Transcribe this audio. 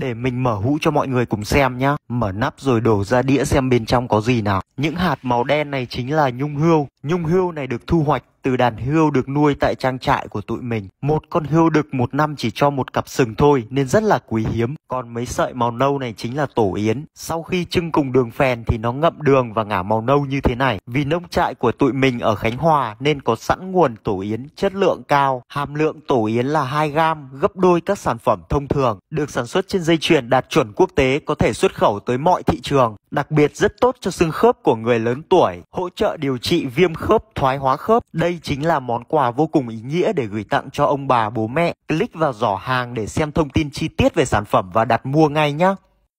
Để mình mở hũ cho mọi người cùng xem nhá. Mở nắp rồi đổ ra đĩa xem bên trong có gì nào. Những hạt màu đen này chính là nhung hươu. Nhung hươu này được thu hoạch từ đàn hươu được nuôi tại trang trại của tụi mình. Một con hươu đực một năm chỉ cho một cặp sừng thôi nên rất là quý hiếm. Còn mấy sợi màu nâu này chính là tổ yến. Sau khi trưng cùng đường phèn thì nó ngậm đường và ngả màu nâu như thế này. Vì nông trại của tụi mình ở Khánh Hòa nên có sẵn nguồn tổ yến chất lượng cao. Hàm lượng tổ yến là 2 gram, gấp đôi các sản phẩm thông thường. Được sản xuất trên dây chuyền đạt chuẩn quốc tế có thể xuất khẩu tới mọi thị trường đặc biệt rất tốt cho xương khớp của người lớn tuổi, hỗ trợ điều trị viêm khớp, thoái hóa khớp. Đây chính là món quà vô cùng ý nghĩa để gửi tặng cho ông bà bố mẹ. Click vào giỏ hàng để xem thông tin chi tiết về sản phẩm và đặt mua ngay nhé.